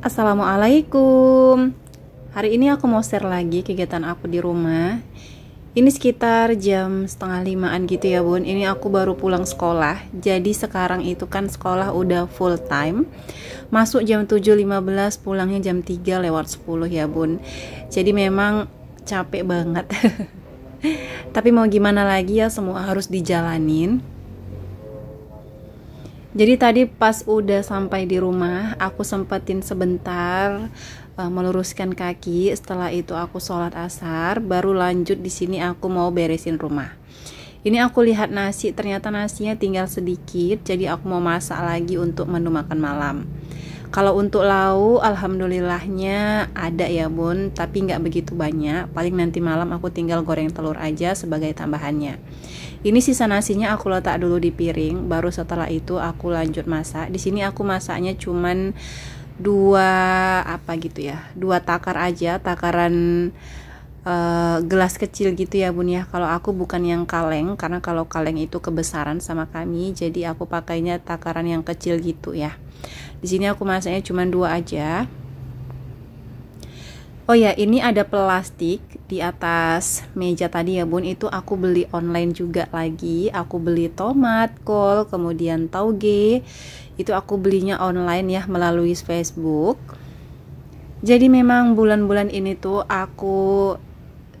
Assalamualaikum. Hari ini aku mau share lagi kegiatan aku di rumah. Ini sekitar jam setengah limaan gitu ya bun. Ini aku baru pulang sekolah. Jadi sekarang itu kan sekolah udah full time. Masuk jam 7.15 pulangnya jam 3 lewat 10 ya bun. Jadi memang capek banget. Tapi mau gimana lagi ya semua harus dijalanin. Jadi tadi pas udah sampai di rumah, aku sempetin sebentar uh, meluruskan kaki. Setelah itu aku sholat asar, baru lanjut di sini aku mau beresin rumah. Ini aku lihat nasi, ternyata nasinya tinggal sedikit, jadi aku mau masak lagi untuk menu makan malam. Kalau untuk lauk, alhamdulillahnya ada ya bun, tapi nggak begitu banyak. Paling nanti malam aku tinggal goreng telur aja sebagai tambahannya. Ini sisa nasinya aku letak dulu di piring, baru setelah itu aku lanjut masak. Di sini aku masaknya cuman dua apa gitu ya, dua takar aja, takaran uh, gelas kecil gitu ya bun ya kalau aku bukan yang kaleng karena kalau kaleng itu kebesaran sama kami jadi aku pakainya takaran yang kecil gitu ya di sini aku masaknya cuman dua aja Oh ya, ini ada plastik di atas meja tadi ya bun. Itu aku beli online juga lagi. Aku beli tomat, kol, kemudian tauge. Itu aku belinya online ya melalui Facebook. Jadi memang bulan-bulan ini tuh aku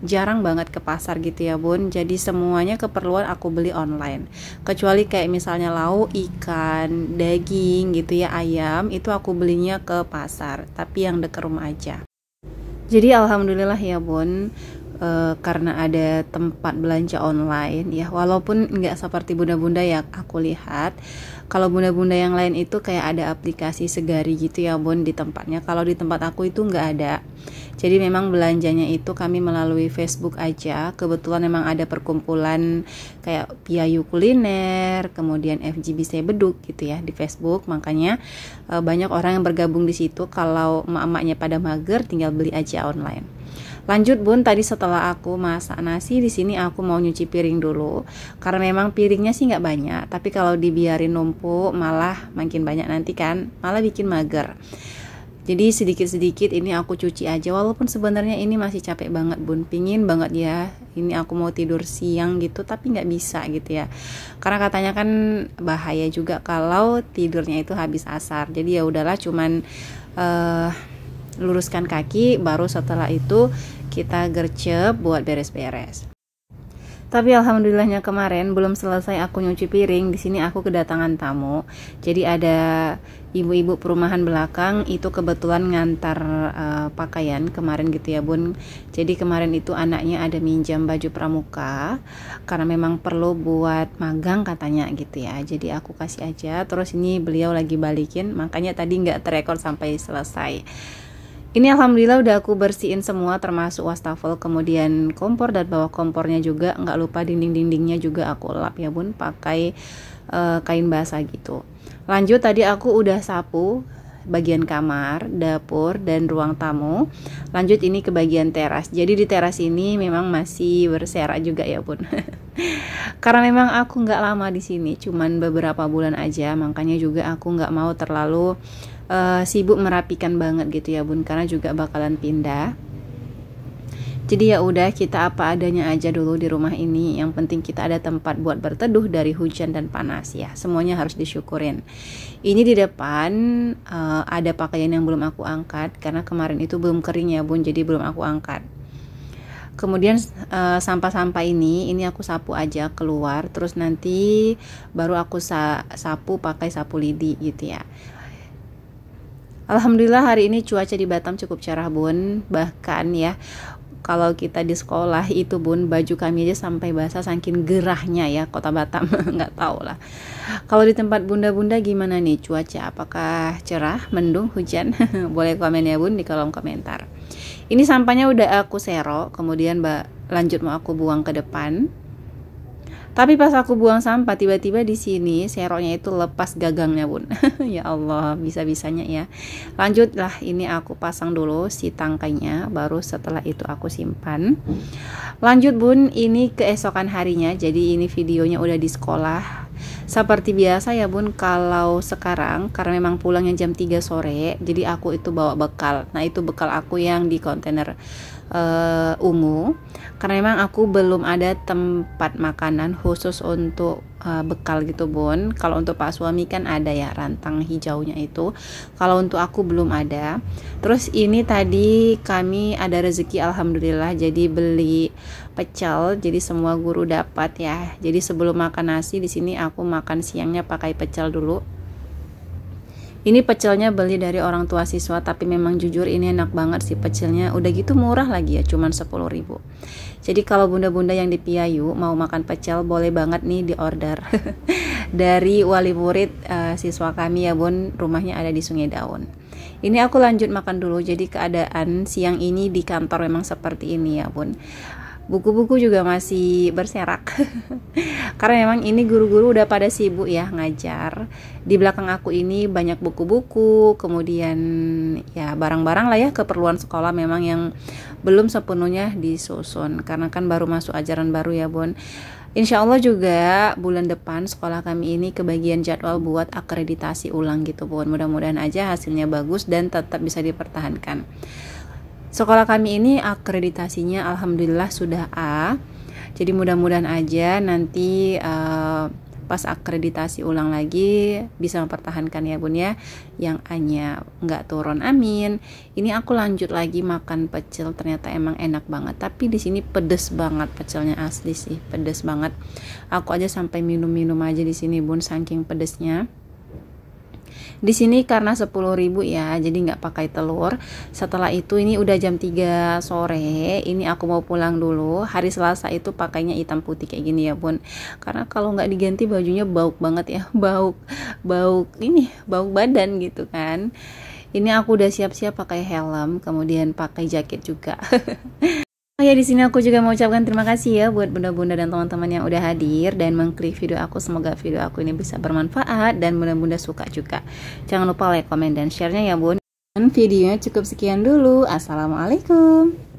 jarang banget ke pasar gitu ya bun jadi semuanya keperluan aku beli online kecuali kayak misalnya lauk ikan daging gitu ya ayam itu aku belinya ke pasar tapi yang dekat rumah aja jadi alhamdulillah ya bun e, karena ada tempat belanja online ya walaupun nggak seperti bunda-bunda yang aku lihat kalau bunda-bunda yang lain itu kayak ada aplikasi segari gitu ya bun di tempatnya kalau di tempat aku itu nggak ada jadi memang belanjanya itu kami melalui Facebook aja. Kebetulan memang ada perkumpulan kayak Piayu Kuliner, kemudian FGB FGBC Beduk gitu ya di Facebook. Makanya e, banyak orang yang bergabung di situ. Kalau emak-emaknya pada mager, tinggal beli aja online. Lanjut Bun, tadi setelah aku masak nasi di sini aku mau nyuci piring dulu karena memang piringnya sih nggak banyak, tapi kalau dibiarin numpuk malah makin banyak nanti kan, malah bikin mager jadi sedikit-sedikit ini aku cuci aja walaupun sebenarnya ini masih capek banget bun pingin banget ya ini aku mau tidur siang gitu tapi nggak bisa gitu ya karena katanya kan bahaya juga kalau tidurnya itu habis asar jadi ya udahlah cuman uh, luruskan kaki baru setelah itu kita gercep buat beres-beres tapi alhamdulillahnya kemarin belum selesai aku nyuci piring, di sini aku kedatangan tamu. Jadi ada ibu-ibu perumahan belakang itu kebetulan ngantar uh, pakaian kemarin gitu ya, Bun. Jadi kemarin itu anaknya ada minjam baju pramuka karena memang perlu buat magang katanya gitu ya. Jadi aku kasih aja. Terus ini beliau lagi balikin, makanya tadi nggak terekor sampai selesai. Ini alhamdulillah udah aku bersihin semua termasuk wastafel kemudian kompor dan bawah kompornya juga nggak lupa dinding-dindingnya juga aku lap ya bun pakai e, kain basah gitu. Lanjut tadi aku udah sapu bagian kamar, dapur dan ruang tamu. Lanjut ini ke bagian teras. Jadi di teras ini memang masih berserak juga ya bun. karena memang aku nggak lama di sini cuman beberapa bulan aja makanya juga aku nggak mau terlalu uh, sibuk merapikan banget gitu ya bun karena juga bakalan pindah jadi ya udah kita apa adanya aja dulu di rumah ini. Yang penting kita ada tempat buat berteduh dari hujan dan panas ya. Semuanya harus disyukurin. Ini di depan uh, ada pakaian yang belum aku angkat karena kemarin itu belum kering ya bun, jadi belum aku angkat kemudian eh, sampah-sampah ini ini aku sapu aja keluar terus nanti baru aku sa sapu pakai sapu lidi gitu ya Alhamdulillah hari ini cuaca di Batam cukup cerah bun bahkan ya kalau kita di sekolah itu bun baju kami aja sampai basah saking gerahnya ya kota Batam nggak tahu lah kalau di tempat bunda-bunda gimana nih cuaca apakah cerah mendung hujan boleh komen ya bun di kolom komentar ini sampahnya udah aku serok kemudian mbak lanjut mau aku buang ke depan tapi pas aku buang sampah tiba-tiba di sini seroknya itu lepas gagangnya bun. ya Allah bisa bisanya ya. Lanjutlah ini aku pasang dulu si tangkainya, baru setelah itu aku simpan. Lanjut bun, ini keesokan harinya. Jadi ini videonya udah di sekolah seperti biasa ya bun, kalau sekarang karena memang pulangnya jam 3 sore, jadi aku itu bawa bekal. Nah itu bekal aku yang di kontainer uh, eh, ungu. Karena memang aku belum ada tempat makanan khusus untuk uh, bekal gitu bun kalau untuk pak suami kan ada ya rantang hijaunya itu kalau untuk aku belum ada terus ini tadi kami ada rezeki alhamdulillah jadi beli pecel jadi semua guru dapat ya jadi sebelum makan nasi di sini aku makan siangnya pakai pecel dulu ini pecelnya beli dari orang tua siswa tapi memang jujur ini enak banget sih pecelnya. Udah gitu murah lagi ya, cuman 10 ribu. Jadi kalau bunda-bunda yang di Piayu mau makan pecel boleh banget nih di order. dari wali murid uh, siswa kami ya Bun, rumahnya ada di Sungai Daun. Ini aku lanjut makan dulu. Jadi keadaan siang ini di kantor memang seperti ini ya Bun buku-buku juga masih berserak karena memang ini guru-guru udah pada sibuk ya ngajar di belakang aku ini banyak buku-buku kemudian ya barang-barang lah ya keperluan sekolah memang yang belum sepenuhnya disusun karena kan baru masuk ajaran baru ya Bon Insya Allah juga bulan depan sekolah kami ini kebagian jadwal buat akreditasi ulang gitu Bon mudah-mudahan aja hasilnya bagus dan tetap bisa dipertahankan Sekolah kami ini akreditasinya alhamdulillah sudah A. Jadi mudah-mudahan aja nanti uh, pas akreditasi ulang lagi bisa mempertahankan ya bun ya yang hanya nggak turun amin ini aku lanjut lagi makan pecel ternyata emang enak banget tapi di sini pedes banget pecelnya asli sih pedes banget aku aja sampai minum-minum aja di sini bun saking pedesnya di sini karena 10.000 ya, jadi nggak pakai telur. Setelah itu ini udah jam 3 sore, ini aku mau pulang dulu. Hari Selasa itu pakainya hitam putih kayak gini ya, Bun. Karena kalau nggak diganti bajunya bau banget ya, bau bau ini, bau badan gitu kan. Ini aku udah siap-siap pakai helm, kemudian pakai jaket juga. Oh ya di sini aku juga mau ucapkan terima kasih ya buat bunda-bunda dan teman-teman yang udah hadir dan mengklik video aku. Semoga video aku ini bisa bermanfaat dan bunda-bunda suka juga. Jangan lupa like, komen, dan sharenya nya ya bun. Dan Videonya cukup sekian dulu. Assalamualaikum.